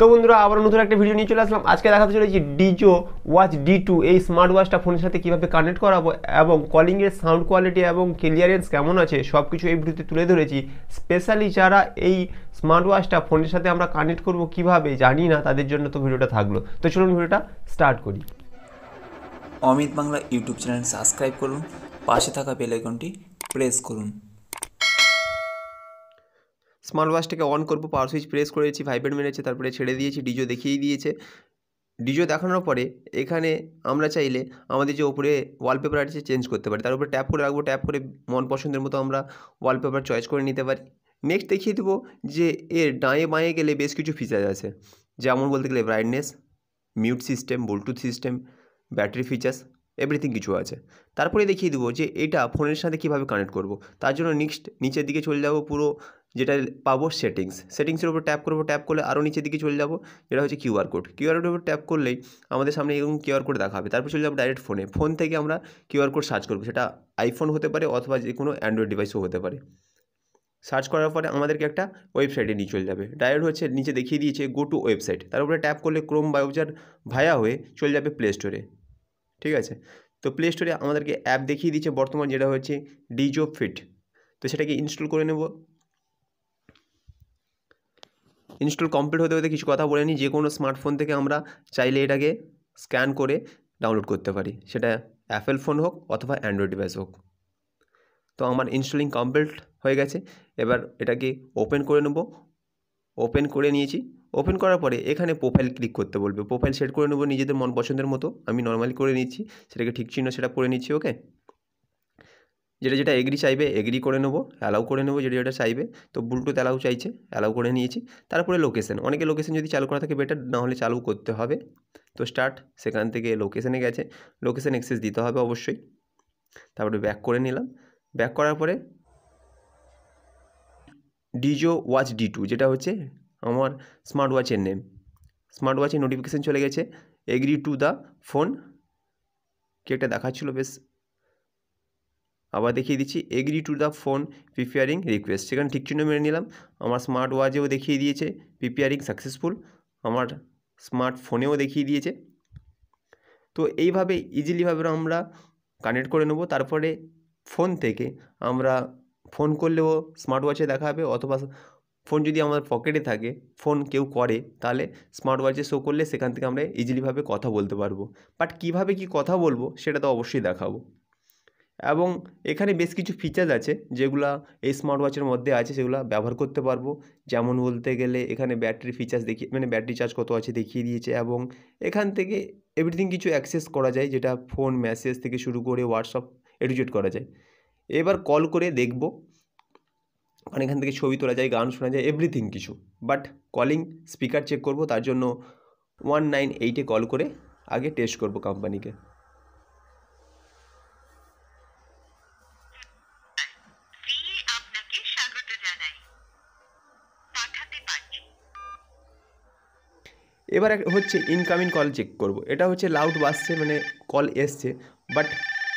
তো বন্ধুরা আবার নতুন একটা ভিডিও নিয়ে চলে আসলাম আজকে দেখাতে চলেছি ডিজো ওয়াচ ডি টু এই স্মার্ট ওয়াচটা ফোনের সাথে কীভাবে কানেক্ট করাবো এবং কলিংয়ের সাউন্ড কোয়ালিটি এবং ক্লিয়ারেন্স কেমন আছে সব কিছু এই ভিডিওতে তুলে ধরেছি স্পেশালি যারা এই স্মার্ট ওয়াচটা ফোনের সাথে আমরা কানেক্ট করব কিভাবে জানি না তাদের জন্য তো ভিডিওটা থাকলো তো চলুন ভিডিওটা স্টার্ট করি Amit Bangla YouTube channel subscribe করুন পাশে থাকা বেলাইকনটি প্রেস করুন স্মার্ট ওয়াচটাকে অন করবো পাওয়ার সুইচ প্রেস করেছি ভাইব্রেট মেরেছে তারপরে ছেড়ে দিয়েছি ডিজো দেখিয়ে দিয়েছে ডিজো দেখানোর পরে এখানে আমরা চাইলে আমাদের যে ওপরে ওয়ালপেপার আছে চেঞ্জ করতে পারি তার উপরে ট্যাপ করে রাখবো ট্যাপ করে মন পছন্দের মতো আমরা ওয়ালপেপার চয়েস করে নিতে পারি নেক্সট দেখিয়ে দেবো যে এর ডাঁয়ে বাঁয়ে গেলে বেশ কিছু ফিচার আছে যেমন বলতে গেলে brightness mute system Bluetooth system battery features everything কিছু আছে তারপরে দেখিয়ে দেবো যে এটা ফোনের সাথে কীভাবে কানেক্ট করব তার জন্য নেক্সট নিচের দিকে চলে যাবো পুরো যেটা পাবো সেটিংস সেটিংসের উপর ট্যাপ করবো ট্যাপ করলে আরও নিচের দিকে চলে যাবো যেটা হচ্ছে কিউআর কোড কিউআর কোডের উপর ট্যাপ করলেই আমাদের সামনে এরকম কিউআর কোড দেখা হবে তারপর চলে যাবো ডাইরেক্ট ফোনে ফোন থেকে আমরা কিউআর কোড সার্চ করবো সেটা আইফোন হতে পারে অথবা যে কোনো অ্যান্ড্রয়েড ডিভাইসও হতে পারে সার্চ করার পরে আমাদেরকে একটা ওয়েবসাইটে নিয়ে চলে যাবে ডাইরেক্ট হচ্ছে নিচে দেখিয়ে দিয়েছে গো টু ওয়েবসাইট তার উপরে ট্যাপ করলে ক্রোম বায়োজার ভায়া হয়ে চলে যাবে প্লে স্টোরে ঠিক আছে তো প্লে স্টোরে আমাদেরকে অ্যাপ দেখিয়ে দিচ্ছে বর্তমান যেটা হচ্ছে ডিজো ফিট তো সেটাকে ইনস্টল করে নেব ইনস্টল কমপ্লিট হতে হতে কিছু কথা বলে নিই যে কোনো স্মার্টফোন থেকে আমরা চাইলে এটাকে স্ক্যান করে ডাউনলোড করতে পারি সেটা অ্যাপেল ফোন হোক অথবা অ্যান্ড্রয়েড ডিভাইস হোক তো আমার ইনস্টলিং কমপ্লিট হয়ে গেছে এবার এটাকে ওপেন করে নেব ওপেন করে নিয়েছি ওপেন করার পরে এখানে প্রোফাইল ক্লিক করতে বলবে প্রোফাইল সেট করে নেবো নিজেদের মন পছন্দের মতো আমি নর্মালি করে নিচ্ছি সেটাকে ঠিক চিহ্ন সেটা করে নিচ্ছি ওকে যেটা যেটা এগ্রি চাইবে এগ্রি করে নেবো অ্যালাউ করে নেবো যেটা যেটা চাইবে তো ব্লুটুথ অ্যালাউ চাইছে অ্যালাউ করে নিয়েছি তারপরে লোকেশন অনেকে লোকেশন যদি চালু করা থাকে বেটার নাহলে চালু করতে হবে তো স্টার্ট সেখান থেকে লোকেশনে গেছে লোকেশন অ্যাক্সেস দিতে হবে অবশ্যই তারপরে ব্যাক করে নিলাম ব্যাক করার পরে ডিজো ওয়াচ ডি টু যেটা হচ্ছে আমার স্মার্ট ওয়াচের নেম স্মার্ট ওয়াচের নোটিফিকেশান চলে গেছে এগ্রি টু দ্য ফোন কি একটা দেখাচ্ছিলো বেশ আবার দেখিয়ে দিচ্ছি agree to the phone preparing request সেখানে ঠিক চিহ্ন মেনে নিলাম আমার স্মার্ট ওয়াচেও দেখিয়ে দিয়েছে প্রিপেয়ারিং সাকসেসফুল আমার স্মার্ট ফোনেও দেখিয়ে দিয়েছে তো এইভাবে ইজিলিভাবে আমরা কানেক্ট করে নেব তারপরে ফোন থেকে আমরা ফোন করলেও স্মার্ট ওয়াচে দেখা হবে অথবা ফোন যদি আমাদের পকেটে থাকে ফোন কেউ করে তাহলে স্মার্ট ওয়াচে শো করলে সেখান থেকে আমরা ইজিলিভাবে কথা বলতে পারবো বাট কিভাবে কি কথা বলবো সেটা তো অবশ্যই দেখাবো এবং এখানে বেশ কিছু ফিচার্স আছে যেগুলো এই স্মার্ট ওয়াচের মধ্যে আছে সেগুলো ব্যবহার করতে পারবো যেমন বলতে গেলে এখানে ব্যাটারি ফিচার্স দেখিয়ে মানে ব্যাটারি চার্জ কত আছে দেখিয়ে দিয়েছে এবং এখান থেকে এভরিথিং কিছু অ্যাক্সেস করা যায় যেটা ফোন মেসেজ থেকে শুরু করে হোয়াটসঅ্যাপ এডুকেট করা যায় এবার কল করে দেখব মানে এখান থেকে ছবি তোলা যায় গান শোনা যায় এভরিথিং কিছু বাট কলিং স্পিকার চেক করব তার জন্য ওয়ান নাইন এইটে কল করে আগে টেস্ট করব কোম্পানিকে এবার হচ্ছে ইনকামিং কল চেক করব। এটা হচ্ছে লাউড বাসছে মানে কল এসছে বাট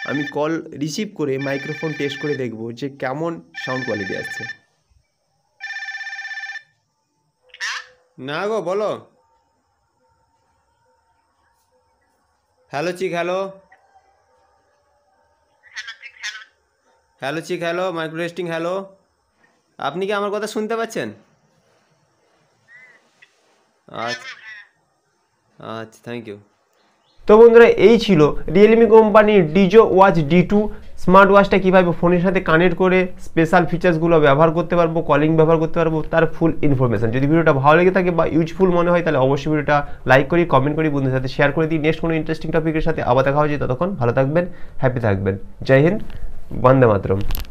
আমি কল রিসিভ করে মাইক্রোফোন টেস্ট করে দেখব যে কেমন সাউন্ড কোয়ালিটি আসছে না গো বলো hello check hello hello check hello micro testing hello আপনি কি আমার কথা শুনতে পাচ্ছেন আচ্ছা আচ্ছা থ্যাংক ইউ তো বন্ধুরা এই ছিল রিয়েলমি কোম্পানির Dizo watch D two smart ওয়াচটা কীভাবে ফোনের সাথে কানেক্ট করে স্পেশাল ফিচার্সগুলো ব্যবহার করতে পারবো কলিং ব্যবহার করতে পারবো তার ফুল ইনফরমেশান যদি ভিডিওটা ভালো লেগে থাকে বা ইউজফুল মনে হয় তাহলে অবশ্যই ভিডিওটা লাইক করি কমেন্ট করি বন্ধুদের সাথে শেয়ার করে দিই নেক্সট কোনো ইন্টারেস্টিং টপিকের সাথে আবার দেখা হয়েছে ততক্ষণ ভালো থাকবেন হ্যাপি থাকবেন জয় হিন্দ বন্দে মাতরম